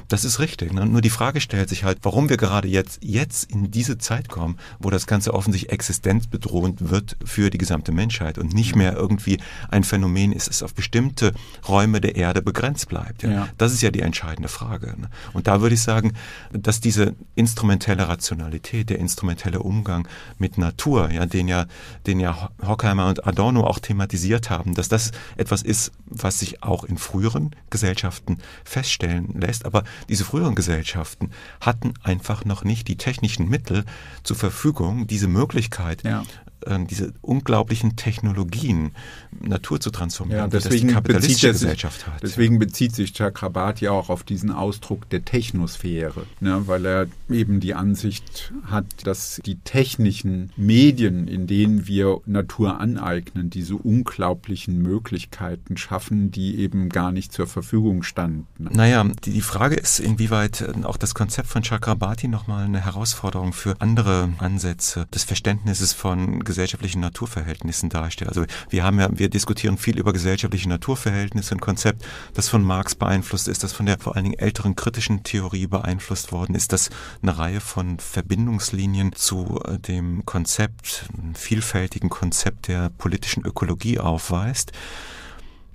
Das ist richtig. Ne? Nur die Frage stellt sich halt, warum wir gerade jetzt, jetzt in diese Zeit kommen, wo das Ganze offensichtlich existenzbedrohend wird für die gesamte Menschheit und nicht mehr irgendwie ein Phänomen ist, es auf bestimmte Räume der Erde begrenzt bleibt. Ja? Das ist ja die entscheidende Frage. Ne? Und da würde ich sagen, dass die diese instrumentelle Rationalität, der instrumentelle Umgang mit Natur, ja, den ja, den ja Horkheimer und Adorno auch thematisiert haben, dass das etwas ist, was sich auch in früheren Gesellschaften feststellen lässt. Aber diese früheren Gesellschaften hatten einfach noch nicht die technischen Mittel zur Verfügung, diese Möglichkeit ja. Äh, diese unglaublichen Technologien, Natur zu transformieren, ja, deswegen die kapitalistische bezieht, Gesellschaft hat. Deswegen ja. bezieht sich Chakrabarti auch auf diesen Ausdruck der Technosphäre, ne, weil er eben die Ansicht hat, dass die technischen Medien, in denen wir Natur aneignen, diese unglaublichen Möglichkeiten schaffen, die eben gar nicht zur Verfügung standen. Naja, die, die Frage ist, inwieweit äh, auch das Konzept von Chakrabarti nochmal eine Herausforderung für andere Ansätze des Verständnisses von Gesellschaft gesellschaftlichen Naturverhältnissen darstellt. Also wir haben ja, wir diskutieren viel über gesellschaftliche Naturverhältnisse, ein Konzept, das von Marx beeinflusst ist, das von der vor allen Dingen älteren kritischen Theorie beeinflusst worden ist, das eine Reihe von Verbindungslinien zu äh, dem Konzept, vielfältigen Konzept der politischen Ökologie aufweist.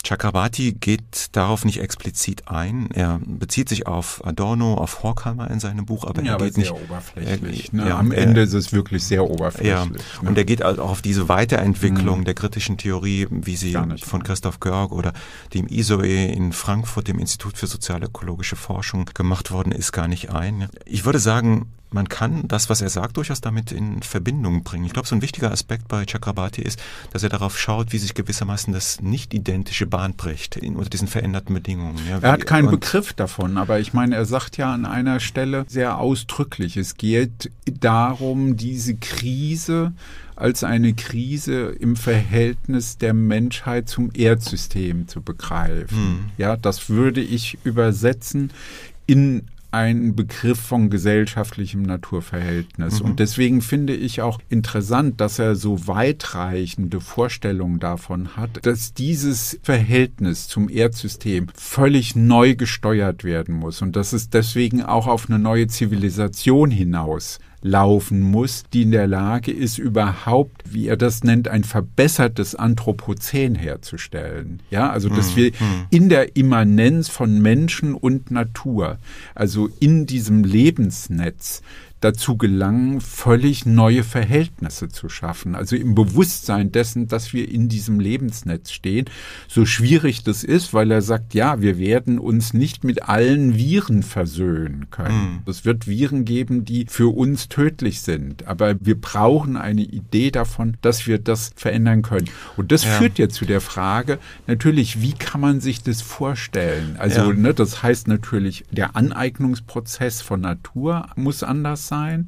Chakrabarti geht darauf nicht explizit ein. Er bezieht sich auf Adorno, auf Horkheimer in seinem Buch, aber ja, er aber geht sehr nicht. Oberflächlich, er, ne? ja, Am er, Ende ist es wirklich sehr oberflächlich. Ja. Ne? Und er geht also auch auf diese Weiterentwicklung mhm. der kritischen Theorie, wie sie von Christoph Görg oder dem ISOE in Frankfurt, dem Institut für sozialökologische Forschung, gemacht worden ist, gar nicht ein. Ich würde sagen, man kann das, was er sagt, durchaus damit in Verbindung bringen. Ich glaube, so ein wichtiger Aspekt bei Chakrabarti ist, dass er darauf schaut, wie sich gewissermaßen das nicht identische Bahn bricht in, unter diesen veränderten Bedingungen. Ja, er hat keinen Begriff davon, aber ich meine, er sagt ja an einer Stelle sehr ausdrücklich, es geht darum, diese Krise als eine Krise im Verhältnis der Menschheit zum Erdsystem zu begreifen. Hm. Ja, das würde ich übersetzen in ein Begriff von gesellschaftlichem Naturverhältnis. Mhm. Und deswegen finde ich auch interessant, dass er so weitreichende Vorstellungen davon hat, dass dieses Verhältnis zum Erdsystem völlig neu gesteuert werden muss und dass es deswegen auch auf eine neue Zivilisation hinaus laufen muss, die in der Lage ist, überhaupt, wie er das nennt, ein verbessertes Anthropozän herzustellen. Ja, also dass mhm, wir mhm. in der Immanenz von Menschen und Natur, also in diesem Lebensnetz, dazu gelangen, völlig neue Verhältnisse zu schaffen. Also im Bewusstsein dessen, dass wir in diesem Lebensnetz stehen, so schwierig das ist, weil er sagt, ja, wir werden uns nicht mit allen Viren versöhnen können. Mhm. Es wird Viren geben, die für uns tödlich sind. Aber wir brauchen eine Idee davon, dass wir das verändern können. Und das ja. führt ja zu der Frage, natürlich, wie kann man sich das vorstellen? Also, ja. ne, das heißt natürlich, der Aneignungsprozess von Natur muss anders sein.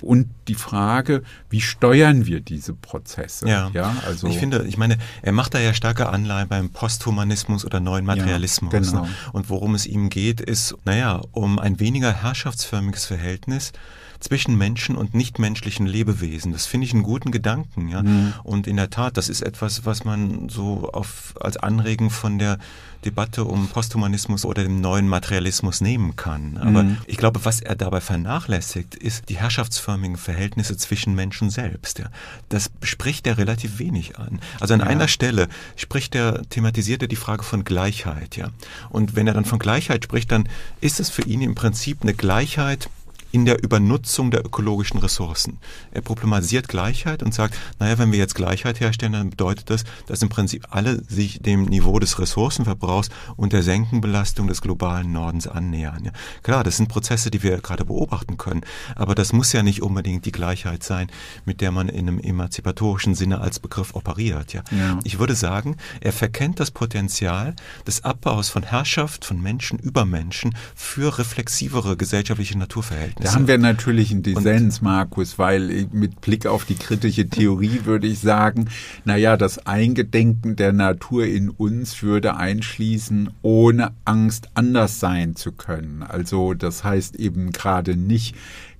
Und die Frage, wie steuern wir diese Prozesse? Ja, ja also ich finde, ich meine, er macht da ja starke Anleihen beim Posthumanismus oder neuen Materialismus. Ja, genau. Ne? Und worum es ihm geht, ist, naja, um ein weniger herrschaftsförmiges Verhältnis zwischen Menschen und nichtmenschlichen Lebewesen. Das finde ich einen guten Gedanken, ja. Mhm. Und in der Tat, das ist etwas, was man so auf, als Anregen von der Debatte um Posthumanismus oder dem neuen Materialismus nehmen kann. Aber mhm. ich glaube, was er dabei vernachlässigt, ist die herrschaftsförmigen Verhältnisse zwischen Menschen selbst. Ja. Das spricht er relativ wenig an. Also an ja. einer Stelle spricht er, thematisiert er die Frage von Gleichheit, ja. Und wenn er dann von Gleichheit spricht, dann ist es für ihn im Prinzip eine Gleichheit, in der Übernutzung der ökologischen Ressourcen. Er problematisiert Gleichheit und sagt, naja, wenn wir jetzt Gleichheit herstellen, dann bedeutet das, dass im Prinzip alle sich dem Niveau des Ressourcenverbrauchs und der Senkenbelastung des globalen Nordens annähern. Ja, klar, das sind Prozesse, die wir gerade beobachten können, aber das muss ja nicht unbedingt die Gleichheit sein, mit der man in einem emanzipatorischen Sinne als Begriff operiert. Ja. ja. Ich würde sagen, er verkennt das Potenzial des Abbaus von Herrschaft, von Menschen über Menschen für reflexivere gesellschaftliche Naturverhältnisse. Da haben wir natürlich einen Dissens, Markus, weil mit Blick auf die kritische Theorie [laughs] würde ich sagen, naja, das Eingedenken der Natur in uns würde einschließen, ohne Angst anders sein zu können. Also das heißt eben gerade nicht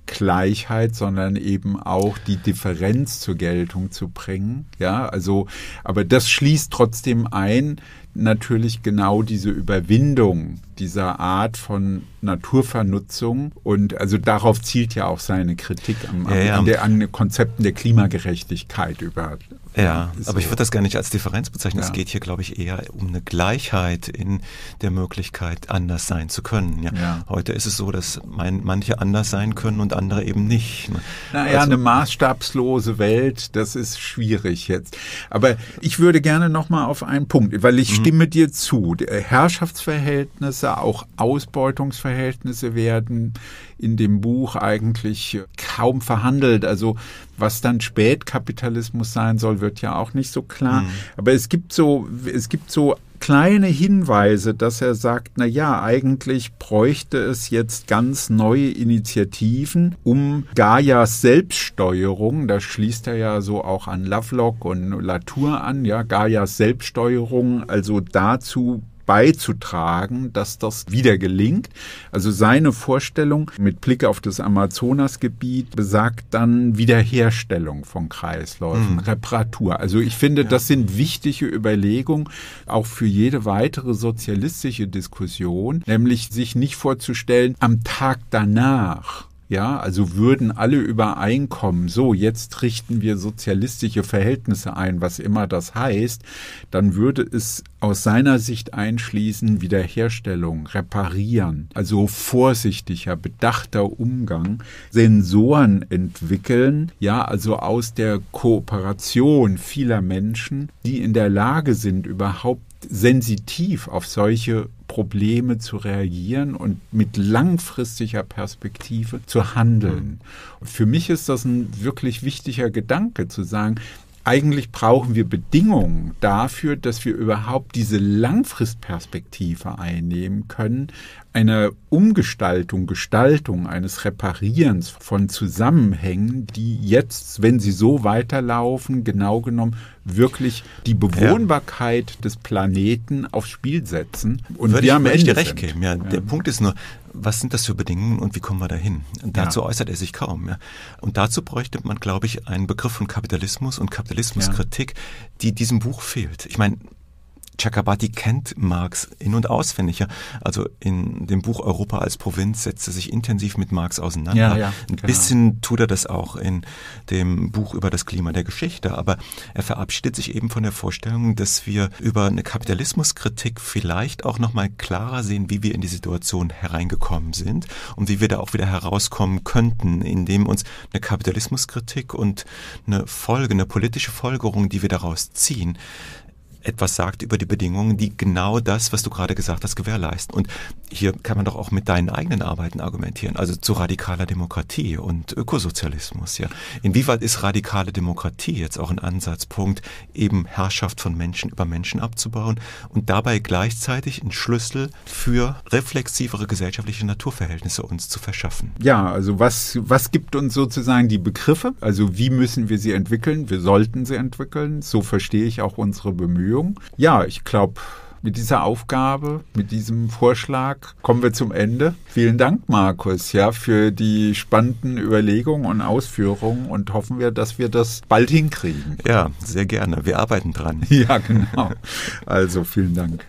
Gleichheit, sondern eben auch die Differenz zur Geltung zu bringen. Ja, also, aber das schließt trotzdem ein, natürlich genau diese Überwindung dieser Art von Naturvernutzung und also darauf zielt ja auch seine Kritik am, ja, ja. an, der, an Konzepten der Klimagerechtigkeit über ja, so. aber ich würde das gar nicht als Differenz bezeichnen. Ja. Es geht hier, glaube ich, eher um eine Gleichheit in der Möglichkeit, anders sein zu können. Ja. ja. Heute ist es so, dass mein, manche anders sein können und andere eben nicht. Ne? Naja, also, eine maßstabslose Welt, das ist schwierig jetzt. Aber ich würde gerne nochmal auf einen Punkt, weil ich mhm. stimme dir zu. Herrschaftsverhältnisse, auch Ausbeutungsverhältnisse werden in dem Buch eigentlich kaum verhandelt. Also was dann Spätkapitalismus sein soll, wird ja auch nicht so klar. Mhm. Aber es gibt so, es gibt so kleine Hinweise, dass er sagt, na ja, eigentlich bräuchte es jetzt ganz neue Initiativen, um Gaias Selbststeuerung, da schließt er ja so auch an Lovelock und Latour an, ja, Gaias Selbststeuerung, also dazu beizutragen, dass das wieder gelingt. Also seine Vorstellung mit Blick auf das Amazonasgebiet besagt dann Wiederherstellung von Kreisläufen, mhm. Reparatur. Also ich finde, ja. das sind wichtige Überlegungen auch für jede weitere sozialistische Diskussion, nämlich sich nicht vorzustellen, am Tag danach ja, also würden alle übereinkommen, so jetzt richten wir sozialistische Verhältnisse ein, was immer das heißt, dann würde es aus seiner Sicht einschließen Wiederherstellung, reparieren, also vorsichtiger, bedachter Umgang, Sensoren entwickeln, ja, also aus der Kooperation vieler Menschen, die in der Lage sind, überhaupt sensitiv auf solche Probleme zu reagieren und mit langfristiger Perspektive zu handeln. Und für mich ist das ein wirklich wichtiger Gedanke zu sagen, eigentlich brauchen wir Bedingungen dafür, dass wir überhaupt diese Langfristperspektive einnehmen können, eine Umgestaltung, Gestaltung, eines Reparierens von Zusammenhängen, die jetzt, wenn sie so weiterlaufen, genau genommen wirklich die Bewohnbarkeit ja. des Planeten aufs Spiel setzen. Und würde ich, am würde Ende ich dir recht geben. Ja, ja, Der Punkt ist nur, was sind das für Bedingungen und wie kommen wir dahin? Und dazu ja. äußert er sich kaum. Ja. Und dazu bräuchte man, glaube ich, einen Begriff von Kapitalismus und Kapitalismuskritik, die diesem Buch fehlt. Ich meine, Chakrabarti kennt Marx in- und auswendig. Also in dem Buch Europa als Provinz setzt er sich intensiv mit Marx auseinander. Ja, ja, Ein genau. bisschen tut er das auch in dem Buch über das Klima der Geschichte. Aber er verabschiedet sich eben von der Vorstellung, dass wir über eine Kapitalismuskritik vielleicht auch nochmal klarer sehen, wie wir in die Situation hereingekommen sind und wie wir da auch wieder herauskommen könnten, indem uns eine Kapitalismuskritik und eine Folge, eine politische Folgerung, die wir daraus ziehen, etwas sagt über die Bedingungen, die genau das, was du gerade gesagt hast, gewährleisten. Und hier kann man doch auch mit deinen eigenen Arbeiten argumentieren, also zu radikaler Demokratie und Ökosozialismus. Ja. Inwieweit ist radikale Demokratie jetzt auch ein Ansatzpunkt, eben Herrschaft von Menschen über Menschen abzubauen und dabei gleichzeitig einen Schlüssel für reflexivere gesellschaftliche Naturverhältnisse uns zu verschaffen? Ja, also was, was gibt uns sozusagen die Begriffe? Also wie müssen wir sie entwickeln? Wir sollten sie entwickeln. So verstehe ich auch unsere Bemühungen. Ja, ich glaube, mit dieser Aufgabe, mit diesem Vorschlag kommen wir zum Ende. Vielen Dank, Markus, ja, für die spannenden Überlegungen und Ausführungen und hoffen wir, dass wir das bald hinkriegen. Ja, sehr gerne. Wir arbeiten dran. [laughs] Ja, genau. Also vielen Dank.